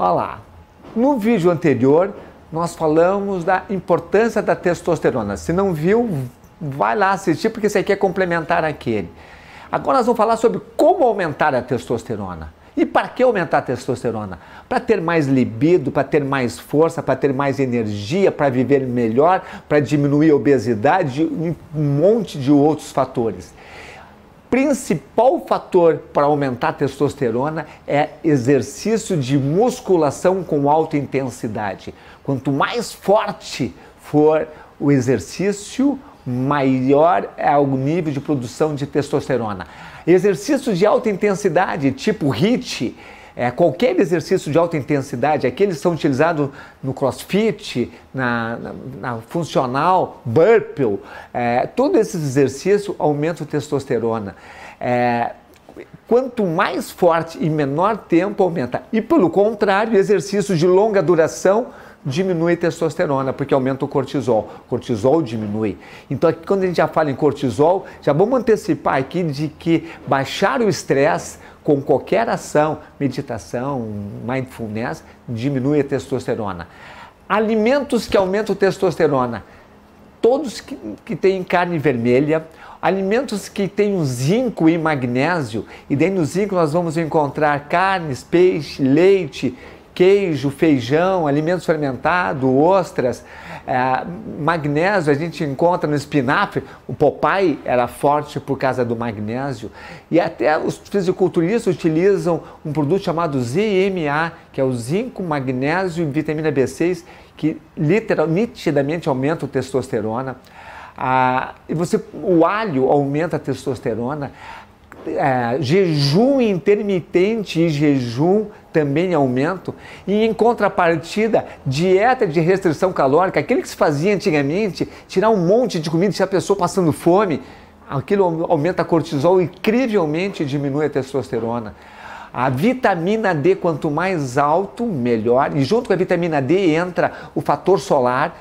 Olha lá. No vídeo anterior, nós falamos da importância da testosterona. Se não viu, vai lá assistir, porque isso aqui é complementar aquele. Agora nós vamos falar sobre como aumentar a testosterona. E para que aumentar a testosterona? Para ter mais libido, para ter mais força, para ter mais energia, para viver melhor, para diminuir a obesidade e um monte de outros fatores principal fator para aumentar a testosterona é exercício de musculação com alta intensidade. Quanto mais forte for o exercício, maior é o nível de produção de testosterona. Exercícios de alta intensidade, tipo HIIT, é, qualquer exercício de alta intensidade, aqueles que são utilizados no crossfit, na, na, na funcional, burpee, é, todos esses exercícios aumentam a testosterona. É, quanto mais forte e menor tempo aumenta. E pelo contrário, exercícios de longa duração diminui a testosterona, porque aumenta o cortisol. O cortisol diminui. Então, aqui, quando a gente já fala em cortisol, já vamos antecipar aqui de que baixar o estresse com qualquer ação, meditação, mindfulness, diminui a testosterona. Alimentos que aumentam testosterona, todos que, que têm carne vermelha, alimentos que têm zinco e magnésio, e dentro do zinco nós vamos encontrar carnes, peixe, leite, queijo, feijão, alimento fermentado, ostras, é, magnésio a gente encontra no espinafre. O Popeye era forte por causa do magnésio. E até os fisiculturistas utilizam um produto chamado ZMA, que é o zinco, magnésio e vitamina B6, que literal, nitidamente aumenta a testosterona. Ah, e você, o alho aumenta a testosterona. É, jejum intermitente e jejum também aumento, e em contrapartida, dieta de restrição calórica, aquele que se fazia antigamente, tirar um monte de comida e deixar a pessoa passando fome, aquilo aumenta a cortisol, incrivelmente diminui a testosterona. A vitamina D, quanto mais alto, melhor. E junto com a vitamina D entra o fator solar,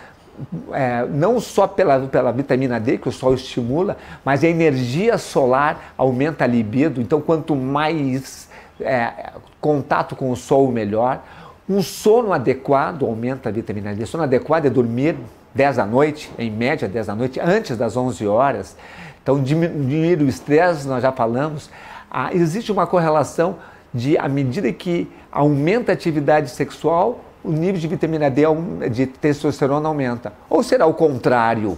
é, não só pela, pela vitamina D, que o sol estimula, mas a energia solar aumenta a libido. Então, quanto mais é, contato com o sol melhor. Um sono adequado aumenta a vitamina D. Sono adequado é dormir 10 da noite, em média 10 da noite, antes das 11 horas. Então, diminuir o estresse, nós já falamos. Ah, existe uma correlação de, à medida que aumenta a atividade sexual, o nível de vitamina D, de testosterona aumenta. Ou será o contrário?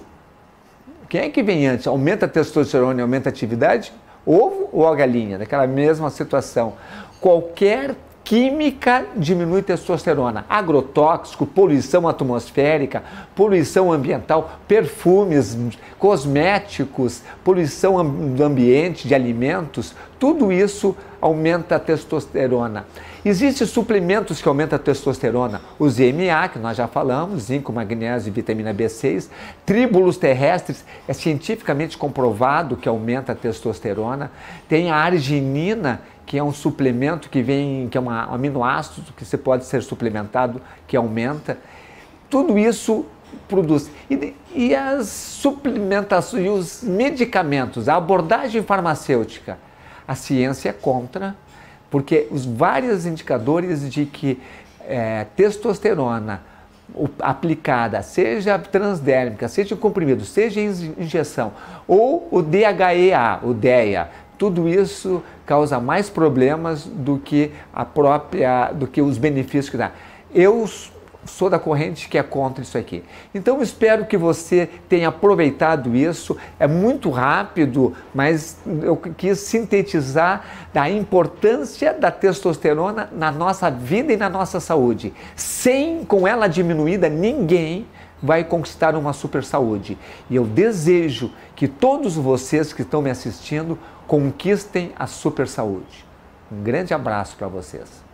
Quem é que vem antes? Aumenta a testosterona e aumenta a atividade? ovo ou a galinha, naquela mesma situação. Qualquer química diminui testosterona. Agrotóxico, poluição atmosférica, poluição ambiental, perfumes, cosméticos, poluição do ambiente, de alimentos, tudo isso aumenta a testosterona. Existem suplementos que aumentam a testosterona, os EMA, que nós já falamos, zinco, magnésio e vitamina B6, tríbulos terrestres, é cientificamente comprovado que aumenta a testosterona, tem a arginina, que é um suplemento que vem, que é um aminoácido que você pode ser suplementado, que aumenta. Tudo isso produz. E, e as suplementações, e os medicamentos, a abordagem farmacêutica, a ciência é contra porque os vários indicadores de que é, testosterona aplicada, seja transdérmica, seja comprimido, seja injeção, ou o DHEA, o DEA, tudo isso causa mais problemas do que a própria, do que os benefícios que dá. Eu sou da corrente que é contra isso aqui. Então espero que você tenha aproveitado isso. É muito rápido, mas eu quis sintetizar da importância da testosterona na nossa vida e na nossa saúde. Sem com ela diminuída, ninguém vai conquistar uma super saúde. E eu desejo que todos vocês que estão me assistindo conquistem a super saúde. Um grande abraço para vocês.